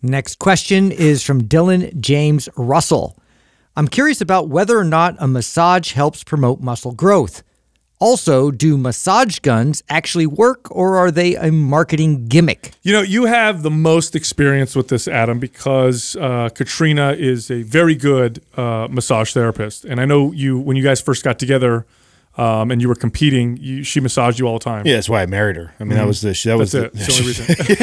Next question is from Dylan James Russell. I'm curious about whether or not a massage helps promote muscle growth. Also, do massage guns actually work or are they a marketing gimmick? You know, you have the most experience with this, Adam, because uh, Katrina is a very good uh, massage therapist. And I know you, when you guys first got together, um, and you were competing, you, she massaged you all the time. Yeah, that's why I married her. I mean, mm-hmm. that was the that that's was the, that's,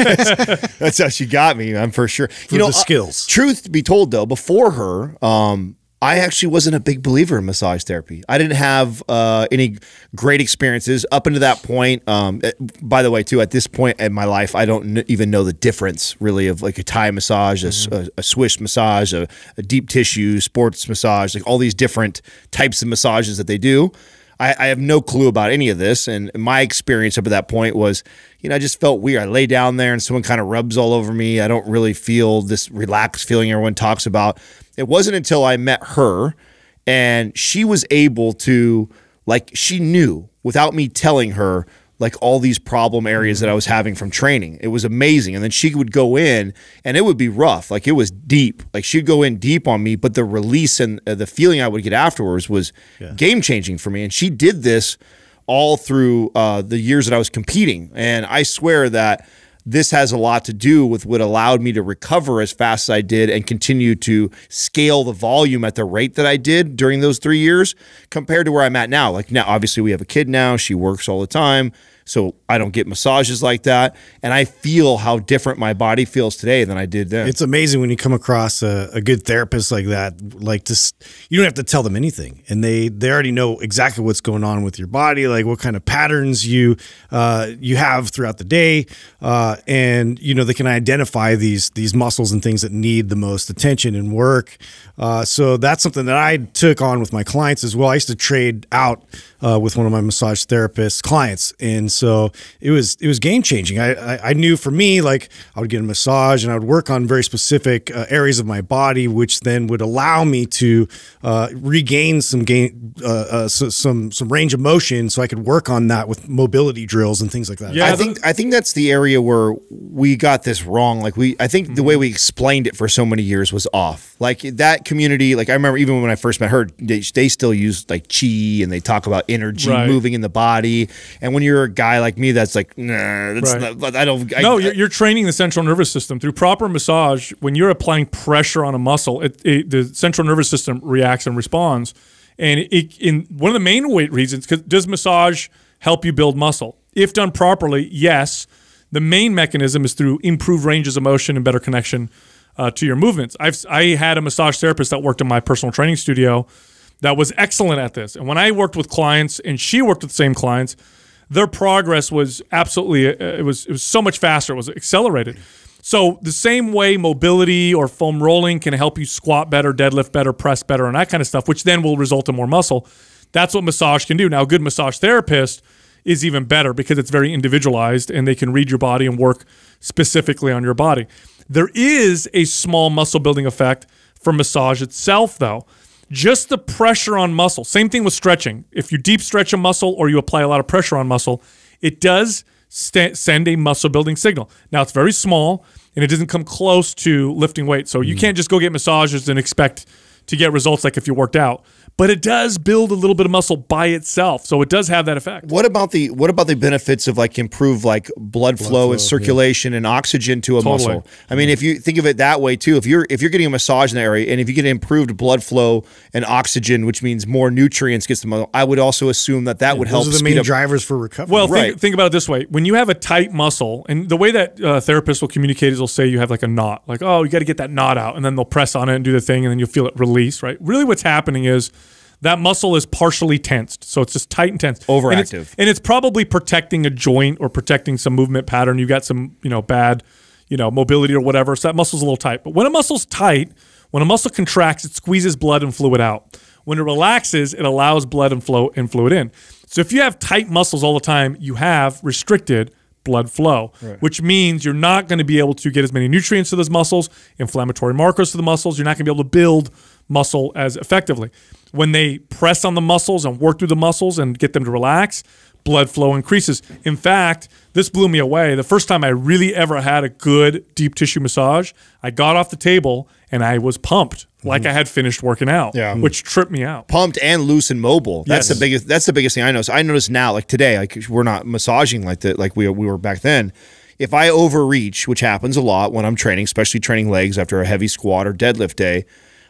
yes, that's how she got me. I'm for sure. For you know, uh, skills. Uh, truth be told, though, before her, um, I actually wasn't a big believer in massage therapy. I didn't have uh, any great experiences up until that point. Um, eh, by the way, too, at this point in my life, I don't even know the difference really of like a Thai massage, mm-hmm. a, a, Swiss massage, a, a deep tissue sports massage, like all these different types of massages that they do. I, I, have no clue about any of this. And my experience up to that point was, you know, I just felt weird. I lay down there and someone kind of rubs all over me. I don't really feel this relaxed feeling everyone talks about. It wasn't until I met her and she was able to, like, she knew without me telling her like all these problem areas that I mm-hmm. was having from training. It was amazing. And then she would go in and it would be rough. Like it was deep. Like she'd go in deep on me, but the release and uh, the feeling I would get afterwards was yeah. game changing for me. And she did this all through uh, the years that I was competing. And I swear that this has a lot to do with what allowed me to recover as fast as I did and continue to scale the volume at the rate that I did during those three years compared to where I'm at now. Like now, obviously, we have a kid now, she works all the time. So I don't get massages like that. And I feel how different my body feels today than I did then. It's amazing when you come across a, a good therapist like that. Like just you don't have to tell them anything. And they they already know exactly what's going on with your body, like what kind of patterns you uh, you have throughout the day. Uh, uh, and you know they can identify these these muscles and things that need the most attention and work. Uh, so that's something that I took on with my clients as well. I used to trade out uh, with one of my massage therapist clients, and so it was it was game changing. I, I, I knew for me like I would get a massage and I would work on very specific uh, areas of my body, which then would allow me to uh, regain some gain so, some some range of motion, so I could work on that with mobility drills and things like that. Yeah, I think I think that's the area where we got this wrong. Like we, I think the way mm-hmm. we explained it for so many years was off. Like that community, like I remember even when I first met her, they, they still use like chi and they talk about energy right. moving in the body. And when you're a guy like me, that's like, nah, that's right. not, I don't. I, no, you're, you're, training the central nervous system through proper massage. When you're applying pressure on a muscle, it, it, the central nervous system reacts and responds. And it, in one of the main weight reasons, because does massage help you build muscle? If done properly, yes the main mechanism is through improved ranges of motion and better connection uh, to your movements. I've I had a massage therapist that worked in my personal training studio that was excellent at this. And when I worked with clients and she worked with the same clients, their progress was absolutely uh, it was it was so much faster. It was accelerated. So the same way mobility or foam rolling can help you squat better, deadlift better, press better, and that kind of stuff, which then will result in more muscle. That's what massage can do. Now, a good massage therapist – is even better because it's very individualized and they can read your body and work specifically on your body. There is a small muscle building effect from massage itself, though. Just the pressure on muscle. Same thing with stretching. If you deep stretch a muscle or you apply a lot of pressure on muscle, it does send a muscle building signal. Now, it's very small and it doesn't come close to lifting weight. So you mm. can't just go get massages and expect – to get results like if you worked out. But it does build a little bit of muscle by itself, so it does have that effect. What about the what about the benefits of like improved like blood, blood flow, flow, and circulation yeah. and oxygen to a totally. muscle? I mean, yeah. if you think of it that way too, if you're if you're getting a massage in the area and if you get improved blood flow and oxygen, which means more nutrients gets the muscle, I would also assume that that yeah, would help. are the main up. drivers for recovery. Well, right. think, think, about it this way: when you have a tight muscle, and the way that uh, therapists will communicate is they'll say you have like a knot, like oh, you got to get that knot out, and then they'll press on it and do the thing, and then you'll feel it release release, right? Really what's happening is that muscle is partially tensed. So it's just tight and tense. Overactive. And it's, and it's, probably protecting a joint or protecting some movement pattern. You've got some, you know, bad, you know, mobility or whatever. So that muscle's a little tight. But when a muscle's tight, when a muscle contracts, it squeezes blood and fluid out. When it relaxes, it allows blood and flow and fluid in. So if you have tight muscles all the time, you have restricted blood flow, right. which means you're not going to be able to get as many nutrients to those muscles, inflammatory markers to the muscles. You're not going to be able to build muscle as effectively. When they press on the muscles and work through the muscles and get them to relax, blood flow increases. In fact, this blew me away. The first time I really ever had a good deep tissue massage, I got off the table and I was pumped mm-hmm. like I had finished working out, yeah. Mm. which tripped me out. Pumped and loose and mobile. That's yes. the biggest. That's the biggest thing I notice. I notice now, like today, like we're not massaging like that, like we we were back then. If I overreach, which happens a lot when I'm training, especially training legs after a heavy squat or deadlift day,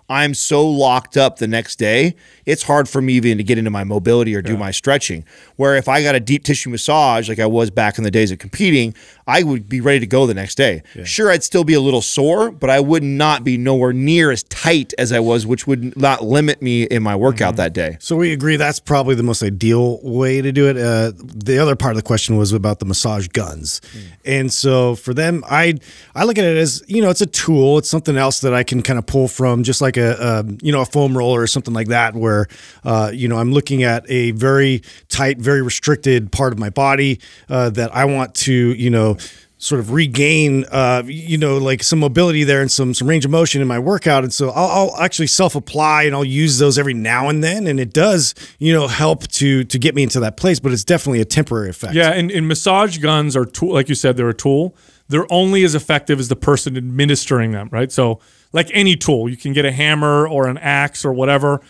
I'm so locked up the next day, it's hard for me even to get into my mobility or do yeah. my stretching. Where if I got a deep tissue massage, like I was back in the days of competing, I would be ready to go the next day. Yeah. Sure, I'd still be a little sore, but I would not be nowhere near as tight as I was, which would not limit me in my workout mm -hmm. that day. So we agree that's probably the most ideal way to do it. Uh, the other part of the question was about the massage guns, mm. and so for them, I I look at it as you know it's a tool, it's something else that I can kind of pull from, just like like a, a, um, you know a foam roller or something like that, where uh, you know I'm looking at a very tight, very restricted part of my body uh, that I want to you know sort of regain uh, you know like some mobility there and some some range of motion in my workout and so I'll, I'll, actually self apply and I'll use those every now and then and it does you know help to to get me into that place but it's definitely a temporary effect yeah and, and massage guns are tool like you said they're a tool they're only as effective as the person administering them right so like any tool. You can get a hammer or an axe or whatever.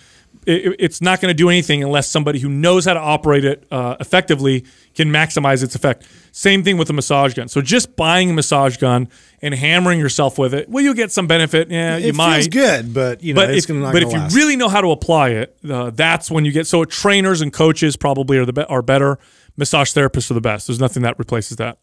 it's not going to do anything unless somebody who knows how to operate it uh, effectively can maximize its effect. Same thing with a massage gun. So just buying a massage gun and hammering yourself with it, well, you'll get some benefit. Yeah, it you might. It good, but you know, but if, but if you really know how to apply it, uh, that's when you get. So trainers and coaches probably are the be are better. Massage therapists are the best. There's nothing that replaces that.